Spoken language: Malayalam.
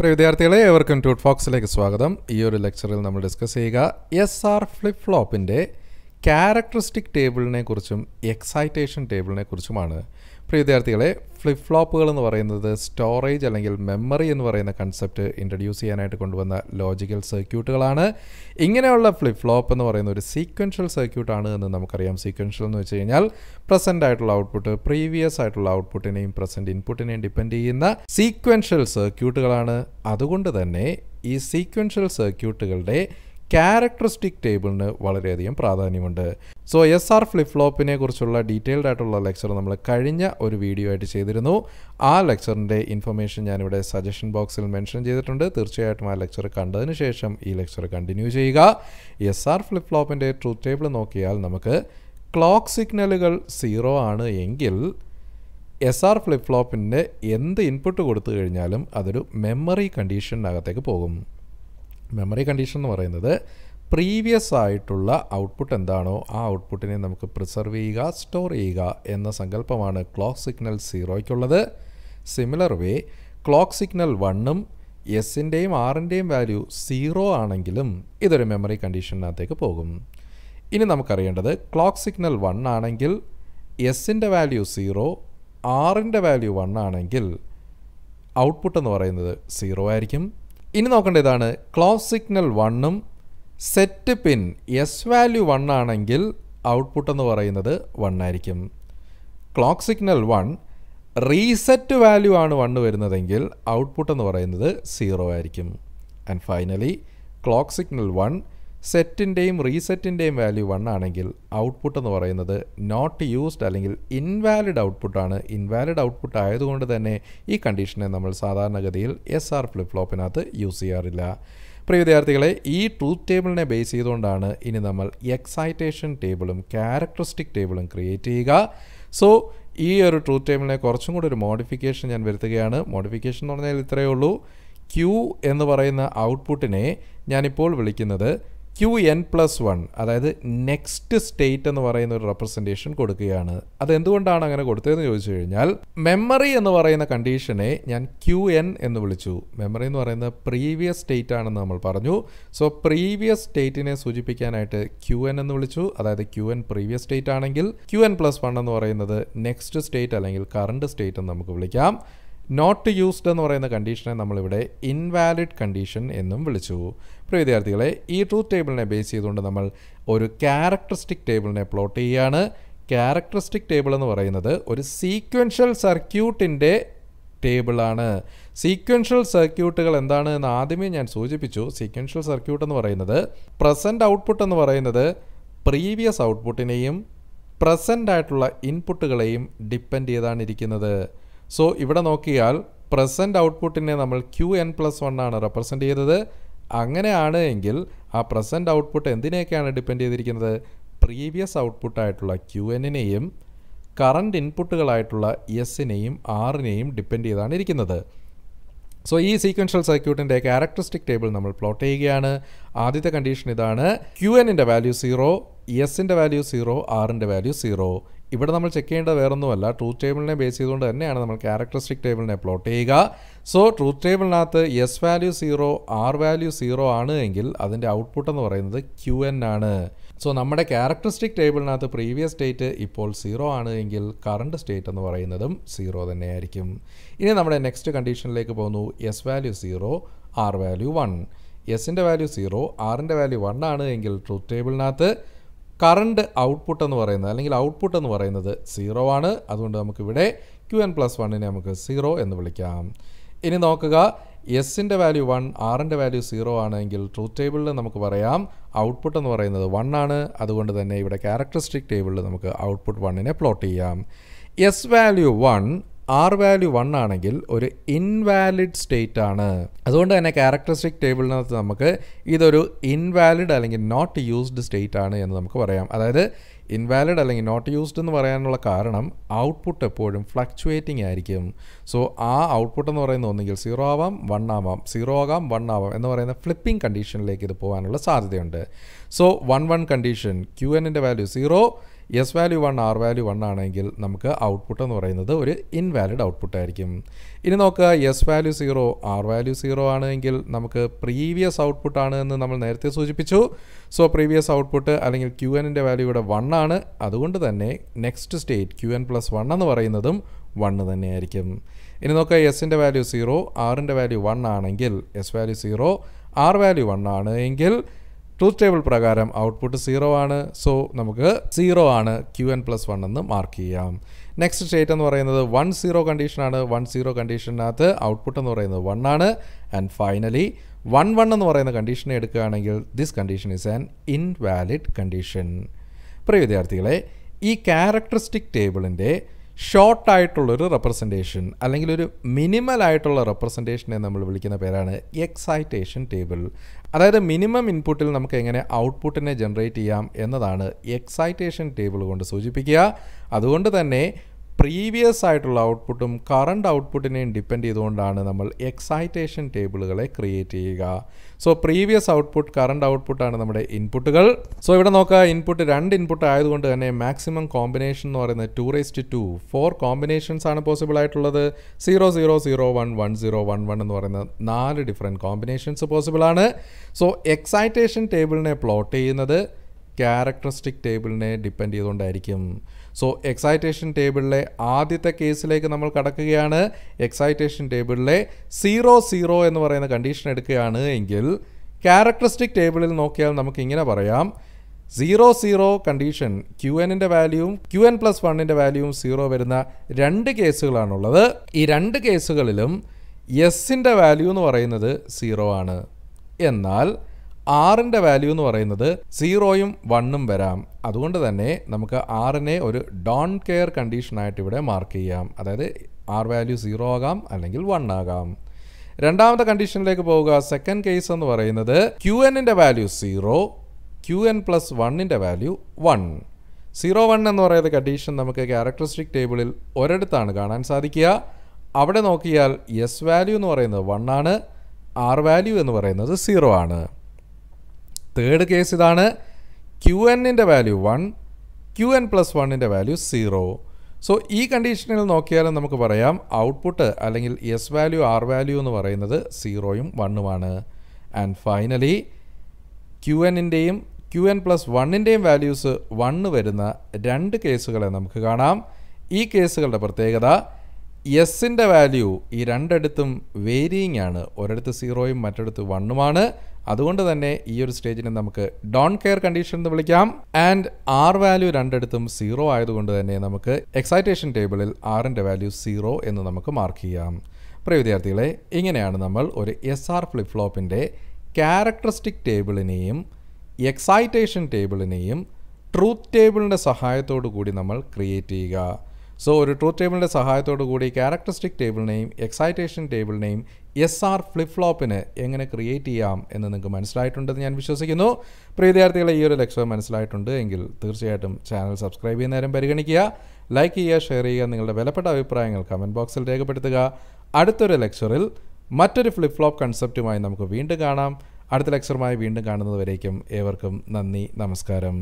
പ്രിയ വിദ്യാർത്ഥികളെ ഏവർക്കും ട്യൂട്ട് ഫോക്സിലേക്ക് സ്വാഗതം ഈ ഒരു ലെക്ചറിൽ നമ്മൾ ഡിസ്കസ് ചെയ്യുക എസ് ആർ ഫ്ലിപ്പ് ഫ്ലോപ്പിൻ്റെ ക്യാരക്ടറിസ്റ്റിക് ടേബിളിനെ കുറിച്ചും എക്സൈറ്റേഷൻ ടേബിളിനെ കുറിച്ചുമാണ് പ്രിയ വിദ്യാർത്ഥികളെ ഫ്ലിപ്പ് ഫ്ലോപ്പുകൾ എന്ന് പറയുന്നത് സ്റ്റോറേജ് അല്ലെങ്കിൽ മെമ്മറി എന്ന് പറയുന്ന കൺസെപ്റ്റ് ഇൻട്രൊഡ്യൂസ് ചെയ്യാനായിട്ട് കൊണ്ടുവന്ന ലോജിക്കൽ സർക്യൂട്ടുകളാണ് ഇങ്ങനെയുള്ള ഫ്ലിപ്പ് ഫ്ലോപ്പ് എന്ന് പറയുന്ന ഒരു സീക്വൻഷ്യൽ സർക്യൂട്ടാണ് എന്ന് നമുക്കറിയാം സീക്വൻഷ്യൽ എന്ന് വെച്ച് കഴിഞ്ഞാൽ പ്രസൻ്റ് ആയിട്ടുള്ള ഔട്ട്പുട്ട് പ്രീവിയസ് ആയിട്ടുള്ള ഔട്ട്പുട്ടിനെയും പ്രസൻറ്റ് ഇൻപുട്ടിനെയും ഡിപ്പെൻഡ് ചെയ്യുന്ന സീക്വൻഷ്യൽ സർക്യൂട്ടുകളാണ് അതുകൊണ്ട് തന്നെ ഈ സീക്വൻഷ്യൽ സർക്യൂട്ടുകളുടെ ക്യാരക്ടറിസ്റ്റിക് ടേബിളിന് വളരെയധികം പ്രാധാന്യമുണ്ട് സോ എസ് ആർ ഫ്ലിപ്പ് ഫ്ലോപ്പിനെ കുറിച്ചുള്ള ഡീറ്റെയിൽഡ് ആയിട്ടുള്ള ലെക്ചർ നമ്മൾ കഴിഞ്ഞ ഒരു വീഡിയോ ആയിട്ട് ചെയ്തിരുന്നു ആ ലെക്ചറിൻ്റെ ഇൻഫർമേഷൻ ഞാനിവിടെ സജഷൻ ബോക്സിൽ മെൻഷൻ ചെയ്തിട്ടുണ്ട് തീർച്ചയായിട്ടും ആ ലെക്ചർ കണ്ടതിന് ശേഷം ഈ ലെക്ചർ കണ്ടിന്യൂ ചെയ്യുക എസ് ആർ ഫ്ലിപ്പ് ഫ്ലോപ്പിൻ്റെ ട്രൂത്ത് ടേബിൾ നോക്കിയാൽ നമുക്ക് ക്ലോക്ക് സിഗ്നലുകൾ സീറോ ആണ് എങ്കിൽ എസ് ആർ ഫ്ലിപ്പ് ഫ്ലോപ്പിൻ്റെ എന്ത് ഇൻപുട്ട് കൊടുത്തു കഴിഞ്ഞാലും അതൊരു മെമ്മറി കണ്ടീഷനകത്തേക്ക് പോകും മെമ്മറി കണ്ടീഷൻ എന്ന് പറയുന്നത് പ്രീവിയസ് ആയിട്ടുള്ള ഔട്ട്പുട്ട് എന്താണോ ആ ഔട്ട്പുട്ടിനെ നമുക്ക് പ്രിസർവ് ചെയ്യുക സ്റ്റോർ ചെയ്യുക എന്ന സങ്കല്പമാണ് ക്ലോക്ക് സിഗ്നൽ സീറോയ്ക്കുള്ളത് സിമിലർ വേ ക്ലോക്ക് സിഗ്നൽ വണ്ണും എസിൻ്റെയും ആറിൻ്റെയും വാല്യൂ സീറോ ആണെങ്കിലും ഇതൊരു മെമ്മറി കണ്ടീഷനകത്തേക്ക് പോകും ഇനി നമുക്കറിയേണ്ടത് ക്ലോക്ക് സിഗ്നൽ വൺ ആണെങ്കിൽ എസിൻ്റെ വാല്യൂ സീറോ ആറിൻ്റെ വാല്യൂ വൺ ആണെങ്കിൽ ഔട്ട്പുട്ട് എന്ന് പറയുന്നത് സീറോ ആയിരിക്കും ഇനി നോക്കേണ്ട ഇതാണ് ക്ലോസ് സിഗ്നൽ വണ്ണും സെറ്റ് പിൻ എസ് വാല്യൂ വണ്ണാണെങ്കിൽ ആണെങ്കിൽ ഔട്ട്പുട്ട് എന്ന് പറയുന്നത് വണ്ണായിരിക്കും ആയിരിക്കും clock signal one reset value ആണ് വൺ വരുന്നതെങ്കിൽ ഔട്ട്പുട്ട് എന്ന് പറയുന്നത് സീറോ ആയിരിക്കും and finally clock signal one സെറ്റിൻ്റെയും റീസെറ്റിൻ്റെയും വാല്യൂ വൺ ആണെങ്കിൽ ഔട്ട്പുട്ട് എന്ന് പറയുന്നത് നോട്ട് യൂസ്ഡ് അല്ലെങ്കിൽ ഇൻവാലിഡ് ഔട്ട്പുട്ടാണ് ഇൻവാലിഡ് ഔട്ട്പുട്ട് ആയതുകൊണ്ട് തന്നെ ഈ കണ്ടീഷനെ നമ്മൾ സാധാരണഗതിയിൽ എസ് ആർ ഫ്ലിപ്പ് ഫ്ലോപ്പിനകത്ത് യൂസ് ചെയ്യാറില്ല പ്രിയ വിദ്യാർത്ഥികളെ ഈ ട്രൂത്ത് ടേബിളിനെ ബേസ് ചെയ്തുകൊണ്ടാണ് ഇനി നമ്മൾ എക്സൈറ്റേഷൻ ടേബിളും ക്യാരക്ടറിസ്റ്റിക് ടേബിളും ക്രിയേറ്റ് ചെയ്യുക സോ ഈ ഒരു ട്രൂത്ത് ടേബിളിനെ കുറച്ചും കൂടി ഒരു മോഡിഫിക്കേഷൻ ഞാൻ വരുത്തുകയാണ് മോഡിഫിക്കേഷൻ എന്ന് പറഞ്ഞാൽ ഇത്രയേ ഉള്ളൂ ക്യൂ എന്ന് പറയുന്ന ഔട്ട്പുട്ടിനെ ഞാനിപ്പോൾ വിളിക്കുന്നത് ക്യു എൻ പ്ലസ് വൺ അതായത് നെക്സ്റ്റ് സ്റ്റേറ്റ് എന്ന് പറയുന്ന ഒരു റെപ്രസെൻറ്റേഷൻ കൊടുക്കുകയാണ് അത് എന്തുകൊണ്ടാണ് അങ്ങനെ കൊടുത്തതെന്ന് ചോദിച്ചു കഴിഞ്ഞാൽ മെമ്മറി എന്ന് പറയുന്ന കണ്ടീഷനെ ഞാൻ ക്യു എൻ എന്ന് വിളിച്ചു മെമ്മറി എന്ന് പറയുന്ന പ്രീവിയസ് സ്റ്റേറ്റ് ആണെന്ന് നമ്മൾ പറഞ്ഞു സോ പ്രീവിയസ് സ്റ്റേറ്റിനെ സൂചിപ്പിക്കാനായിട്ട് ക്യു എൻ എന്ന് വിളിച്ചു അതായത് ക്യു എൻ പ്രീവിയസ് സ്റ്റേറ്റ് ആണെങ്കിൽ ക്യു എൻ പ്ലസ് വൺ എന്ന് പറയുന്നത് നെക്സ്റ്റ് സ്റ്റേറ്റ് അല്ലെങ്കിൽ കറണ്ട് സ്റ്റേറ്റ് എന്ന് നമുക്ക് വിളിക്കാം നോട്ട് യൂസ്ഡ് എന്ന് പറയുന്ന കണ്ടീഷനെ നമ്മളിവിടെ ഇൻവാലിഡ് കണ്ടീഷൻ എന്നും വിളിച്ചു പ്രിയ വിദ്യാർത്ഥികളെ ഈ ട്രൂത്ത് ടേബിളിനെ ബേസ് ചെയ്തുകൊണ്ട് നമ്മൾ ഒരു ക്യാരക്ടറിസ്റ്റിക് ടേബിളിനെ പ്ലോട്ട് ചെയ്യുകയാണ് ക്യാരക്ടറിസ്റ്റിക് ടേബിൾ എന്ന് പറയുന്നത് ഒരു സീക്വൻഷ്യൽ സർക്യൂട്ടിൻ്റെ ടേബിളാണ് സീക്വൻഷ്യൽ സർക്യൂട്ടുകൾ എന്താണ് എന്ന് ആദ്യമേ ഞാൻ സൂചിപ്പിച്ചു സീക്വൻഷ്യൽ സർക്യൂട്ട് എന്ന് പറയുന്നത് പ്രസൻറ്റ് ഔട്ട്പുട്ട് എന്ന് പറയുന്നത് പ്രീവിയസ് ഔട്ട്പുട്ടിനെയും പ്രസൻ്റ് ആയിട്ടുള്ള ഇൻപുട്ടുകളെയും ഡിപ്പെൻഡ് ചെയ്താണ് ഇരിക്കുന്നത് സോ ഇവിടെ നോക്കിയാൽ പ്രസൻറ്റ് ഔട്ട്പുട്ടിനെ നമ്മൾ ക്യു എൻ പ്ലസ് വൺ ആണ് റെപ്രസെൻ്റ് ചെയ്തത് അങ്ങനെയാണ് എങ്കിൽ ആ പ്രസൻറ്റ് ഔട്ട്പുട്ട് എന്തിനെയൊക്കെയാണ് ഡിപ്പെൻഡ് ചെയ്തിരിക്കുന്നത് പ്രീവിയസ് ഔട്ട്പുട്ടായിട്ടുള്ള ക്യു എന്നിനെയും കറണ്ട് ഇൻപുട്ടുകളായിട്ടുള്ള എസിനെയും ആറിനെയും ഡിപ്പെൻഡ് ചെയ്താണ് ഇരിക്കുന്നത് സോ ഈ സീക്വൻഷ്യൽ സർക്യൂട്ടിൻ്റെ ക്യാരക്ടറിസ്റ്റിക് ടേബിൾ നമ്മൾ പ്ലോട്ട് ചെയ്യുകയാണ് ആദ്യത്തെ കണ്ടീഷൻ ഇതാണ് ക്യു എന്നിൻ്റെ വാല്യൂ സീറോ എസിൻ്റെ വാല്യൂ സീറോ ആറിൻ്റെ വാല്യൂ സീറോ ഇവിടെ നമ്മൾ ചെക്ക് ചെയ്യേണ്ട വേറൊന്നുമല്ല ട്രൂത്ത് ടേബിളിനെ ബേസ് ചെയ്തുകൊണ്ട് തന്നെയാണ് നമ്മൾ ക്യാരക്ടറിസ്റ്റിക് ടേബിളിനെ പ്ലോട്ട് ചെയ്യുക സോ ട്രൂത്ത് ടേബിളിനകത്ത് S value zero R value zero ആണ് എങ്കിൽ അതിൻ്റെ ഔട്ട്പുട്ട് എന്ന് പറയുന്നത് ക്യു എൻ ആണ് സോ നമ്മുടെ ക്യാരക്ടറിസ്റ്റിക് ടേബിളിനകത്ത് പ്രീവിയസ് സ്റ്റേറ്റ് ഇപ്പോൾ സീറോ ആണ് എങ്കിൽ കറണ്ട് സ്റ്റേറ്റ് എന്ന് പറയുന്നതും സീറോ തന്നെയായിരിക്കും ഇനി നമ്മുടെ നെക്സ്റ്റ് കണ്ടീഷനിലേക്ക് പോകുന്നു S value zero R value one എസിൻ്റെ വാല്യൂ സീറോ ആറിൻ്റെ വാല്യൂ വൺ ആണ് എങ്കിൽ ട്രൂത്ത് ടേബിളിനകത്ത് കറണ്ട് ഔട്ട്പുട്ട് എന്ന് പറയുന്നത് അല്ലെങ്കിൽ ഔട്ട്പുട്ട് എന്ന് പറയുന്നത് സീറോ ആണ് അതുകൊണ്ട് നമുക്കിവിടെ ക്യു എൻ പ്ലസ് വണ്ണിനെ നമുക്ക് സീറോ എന്ന് വിളിക്കാം ഇനി നോക്കുക എസിൻ്റെ വാല്യൂ വൺ ആറിൻ്റെ വാല്യൂ സീറോ ആണെങ്കിൽ ട്രൂത്ത് ടേബിളിൽ നമുക്ക് പറയാം ഔട്ട്പുട്ട് എന്ന് പറയുന്നത് വൺ ആണ് അതുകൊണ്ട് തന്നെ ഇവിടെ ക്യാരക്ടറിസ്റ്റിക് ടേബിളിൽ നമുക്ക് ഔട്ട്പുട്ട് വണ്ണിനെ പ്ലോട്ട് ചെയ്യാം S value one R value one ആണെങ്കിൽ ഒരു ഇൻവാലിഡ് സ്റ്റേറ്റ് ആണ് അതുകൊണ്ട് തന്നെ ക്യാരക്ടറിസ്റ്റിക് ടേബിളിനകത്ത് നമുക്ക് ഇതൊരു ഇൻവാലിഡ് അല്ലെങ്കിൽ നോട്ട് യൂസ്ഡ് സ്റ്റേറ്റ് ആണ് എന്ന് നമുക്ക് പറയാം അതായത് ഇൻവാലിഡ് അല്ലെങ്കിൽ നോട്ട് യൂസ്ഡ് എന്ന് പറയാനുള്ള കാരണം ഔട്ട്പുട്ട് എപ്പോഴും ഫ്ലക്ച്വേറ്റിംഗ് ആയിരിക്കും സോ ആ ഔട്ട്പുട്ട് എന്ന് പറയുന്ന ഒന്നുകിൽ സീറോ ആവാം വൺ ആവാം സീറോ ആകാം വൺ ആവാം എന്ന് പറയുന്ന ഫ്ലിപ്പിംഗ് കണ്ടീഷനിലേക്ക് ഇത് പോകാനുള്ള സാധ്യതയുണ്ട് so one one condition Q എൻ്റെ value zero S value one R value one ആണെങ്കിൽ നമുക്ക് ഔട്ട്പുട്ട് എന്ന് പറയുന്നത് ഒരു ഇൻവാലിഡ് ഔട്ട്പുട്ട് ആയിരിക്കും ഇനി നോക്കുക S value zero R value zero ആണെങ്കിൽ നമുക്ക് പ്രീവിയസ് ഔട്ട്പുട്ട് ആണ് എന്ന് നമ്മൾ നേരത്തെ സൂചിപ്പിച്ചു സോ പ്രീവിയസ് ഔട്ട്പുട്ട് അല്ലെങ്കിൽ ക്യു എൻ്റെ വാല്യൂ ഇവിടെ വൺ ആണ് അതുകൊണ്ട് തന്നെ next state Q N plus one എന്ന് പറയുന്നതും വൺ തന്നെയായിരിക്കും ഇനി നോക്കുക എസിൻ്റെ വാല്യൂ സീറോ ആറിൻ്റെ വാല്യൂ വൺ ആണെങ്കിൽ S value zero R value one ആണ് എങ്കിൽ ട്രൂത്ത് ടേബിൾ പ്രകാരം ഔട്ട്പുട്ട് സീറോ ആണ് സോ നമുക്ക് സീറോ ആണ് ക്യു എൻ പ്ലസ് വൺ എന്ന് മാർക്ക് ചെയ്യാം നെക്സ്റ്റ് സ്റ്റേറ്റ് എന്ന് പറയുന്നത് വൺ സീറോ കണ്ടീഷനാണ് വൺ സീറോ കണ്ടീഷനകത്ത് ഔട്ട്പുട്ട് എന്ന് പറയുന്നത് വൺ ആണ് ആൻഡ് ഫൈനലി വൺ വൺ എന്ന് പറയുന്ന കണ്ടീഷൻ എടുക്കുകയാണെങ്കിൽ this condition is an invalid condition പ്രിയ വിദ്യാർത്ഥികളെ ഈ ക്യാരക്ടറിസ്റ്റിക് ടേബിളിൻ്റെ ഷോർട്ടായിട്ടുള്ളൊരു റെപ്രസെൻറ്റേഷൻ അല്ലെങ്കിൽ ഒരു മിനിമൽ ആയിട്ടുള്ള റെപ്രസെൻറ്റേഷനെ നമ്മൾ വിളിക്കുന്ന പേരാണ് എക്സൈറ്റേഷൻ ടേബിൾ അതായത് മിനിമം ഇൻപുട്ടിൽ നമുക്ക് എങ്ങനെ ഔട്ട്പുട്ടിനെ ജനറേറ്റ് ചെയ്യാം എന്നതാണ് എക്സൈറ്റേഷൻ ടേബിൾ കൊണ്ട് സൂചിപ്പിക്കുക അതുകൊണ്ട് തന്നെ പ്രീവിയസ് ആയിട്ടുള്ള ഔട്ട്പുട്ടും കറണ്ട് ഔട്ട്പുട്ടിനെയും ഡിപ്പെൻഡ് ചെയ്തുകൊണ്ടാണ് നമ്മൾ എക്സൈറ്റേഷൻ ടേബിളുകളെ ക്രിയേറ്റ് ചെയ്യുക സോ പ്രീവിയസ് ഔട്ട്പുട്ട് കറണ്ട് ഔട്ട്പുട്ടാണ് നമ്മുടെ ഇൻപുട്ടുകൾ സോ ഇവിടെ നോക്കുക ഇൻപുട്ട് രണ്ട് ഇൻപുട്ട് ആയതുകൊണ്ട് തന്നെ മാക്സിമം കോമ്പിനേഷൻ എന്ന് പറയുന്നത് two raised to four combinations ആണ് പോസിബിൾ ആയിട്ടുള്ളത് zero zero zero one one zero one one എന്ന് പറയുന്ന നാല് ഡിഫറെൻറ്റ് കോമ്പിനേഷൻസ് പോസിബിൾ ആണ് സോ എക്സൈറ്റേഷൻ ടേബിളിനെ പ്ലോട്ട് ചെയ്യുന്നത് ക്യാരക്ടറിസ്റ്റിക് ടേബിളിനെ ഡിപ്പെൻഡ് ചെയ്തുകൊണ്ടായിരിക്കും സോ എക്സൈറ്റേഷൻ ടേബിളിലെ ആദ്യത്തെ കേസിലേക്ക് നമ്മൾ കടക്കുകയാണ് എക്സൈറ്റേഷൻ ടേബിളിലെ സീറോ സീറോ എന്ന് പറയുന്ന കണ്ടീഷൻ എടുക്കുകയാണ് എങ്കിൽ ക്യാരക്ടറിസ്റ്റിക് ടേബിളിൽ നോക്കിയാൽ നമുക്ക് ഇങ്ങനെ പറയാം സീറോ സീറോ കണ്ടീഷൻ ക്യു എന്നിൻ്റെ വാല്യൂവും ക്യു എൻ പ്ലസ് വണ്ണിൻ്റെ വാല്യൂവും സീറോ വരുന്ന രണ്ട് കേസുകളാണുള്ളത് ഈ രണ്ട് കേസുകളിലും എസിൻ്റെ വാല്യൂ എന്ന് പറയുന്നത് സീറോ ആണ് എന്നാൽ ആറിൻ്റെ വാല്യൂ എന്ന് പറയുന്നത് സീറോയും വണ്ണും വരാം അതുകൊണ്ട് തന്നെ നമുക്ക് ആറിനെ ഒരു ഡോൺ കെയർ കണ്ടീഷനായിട്ട് ഇവിടെ മാർക്ക് ചെയ്യാം അതായത് ആർ വാല്യൂ സീറോ ആകാം അല്ലെങ്കിൽ വൺ ആകാം രണ്ടാമത്തെ കണ്ടീഷനിലേക്ക് പോവുക സെക്കൻഡ് കേസ് എന്ന് പറയുന്നത് ക്യു എന്നിൻ്റെ value zero Q N plus വണ്ണിൻ്റെ വാല്യൂ വൺ സീറോ വൺ എന്ന് പറയുന്ന കണ്ടീഷൻ നമുക്ക് ക്യാരക്ടറിസ്റ്റിക് ടേബിളിൽ ഒരിടത്താണ് കാണാൻ സാധിക്കുക അവിടെ നോക്കിയാൽ എസ് വാല്യൂ എന്ന് പറയുന്നത് വണ്ണാണ് ആർ വാല്യൂ എന്ന് പറയുന്നത് സീറോ ആണ് തേർഡ് കേസ് ഇതാണ് ക്യു എന്നിൻ്റെ value one Q N plus വണ്ണിൻ്റെ വാല്യൂ സീറോ സോ ഈ കണ്ടീഷനിൽ നോക്കിയാലും നമുക്ക് പറയാം ഔട്ട്പുട്ട് അല്ലെങ്കിൽ എസ് വാല്യൂ ആർ വാല്യൂ എന്ന് പറയുന്നത് സീറോയും വണ്ണുമാണ് ആൻഡ് ഫൈനലി ക്യു എന്നിൻ്റെയും ക്യു എൻ പ്ലസ് വണ്ണിൻ്റെയും വാല്യൂസ് വണ്ണ് വരുന്ന രണ്ട് കേസുകളെ നമുക്ക് കാണാം ഈ കേസുകളുടെ പ്രത്യേകത എസിൻ്റെ വാല്യൂ ഈ രണ്ടിടത്തും വേരിയിങ് ആണ് ഒരിടത്ത് സീറോയും മറ്റടുത്ത് വണ്ണുമാണ് അതുകൊണ്ട് തന്നെ ഈ ഒരു സ്റ്റേജിനെ നമുക്ക് ഡോൺ കെയർ കണ്ടീഷൻ എന്ന് വിളിക്കാം ആൻഡ് ആർ വാല്യൂ രണ്ടിടത്തും സീറോ ആയതുകൊണ്ട് തന്നെ നമുക്ക് എക്സൈറ്റേഷൻ ടേബിളിൽ ആറിൻ്റെ വാല്യൂ സീറോ എന്ന് നമുക്ക് മാർക്ക് ചെയ്യാം പ്രിയ വിദ്യാർത്ഥികളെ ഇങ്ങനെയാണ് നമ്മൾ ഒരു എസ് ആർ ഫ്ലിപ്പ് ക്യാരക്ടറിസ്റ്റിക് ടേബിളിനെയും എക്സൈറ്റേഷൻ ടേബിളിനെയും ട്രൂത്ത് ടേബിളിൻ്റെ സഹായത്തോടു കൂടി നമ്മൾ ക്രിയേറ്റ് ചെയ്യുക സോ ഒരു ട്രൂത്ത് ടേബിളിൻ്റെ സഹായത്തോടു കൂടി ക്യാരക്ടറിസ്റ്റിക് ടേബിളിനെയും എക്സൈറ്റേഷൻ ടേബിളിനെയും എസ് ആർ ഫ്ലിപ്പ് ഫ്ലോപ്പിന് എങ്ങനെ ക്രിയേറ്റ് ചെയ്യാം എന്ന് നിങ്ങൾക്ക് മനസ്സിലായിട്ടുണ്ടെന്ന് ഞാൻ വിശ്വസിക്കുന്നു വിദ്യാർത്ഥികളെ ഈ ഒരു ലക്ഷ്യം മനസ്സിലായിട്ടുണ്ട് എങ്കിൽ തീർച്ചയായിട്ടും ചാനൽ സബ്സ്ക്രൈബ് ചെയ്യുന്ന നേരം പരിഗണിക്കുക ലൈക്ക് ചെയ്യുക ഷെയർ ചെയ്യുക നിങ്ങളുടെ വിലപ്പെട്ട അഭിപ്രായങ്ങൾ കമൻറ്റ് ബോക്സിൽ രേഖപ്പെടുത്തുക അടുത്തൊരു ലെക്ചറിൽ മറ്റൊരു ഫ്ലിപ്പ് ഫ്ലോപ്പ് കൺസെപ്റ്റുമായി നമുക്ക് വീണ്ടും കാണാം അടുത്ത ലെക്ചറുമായി വീണ്ടും കാണുന്നതുവരേക്കും ഏവർക്കും നന്ദി നമസ്കാരം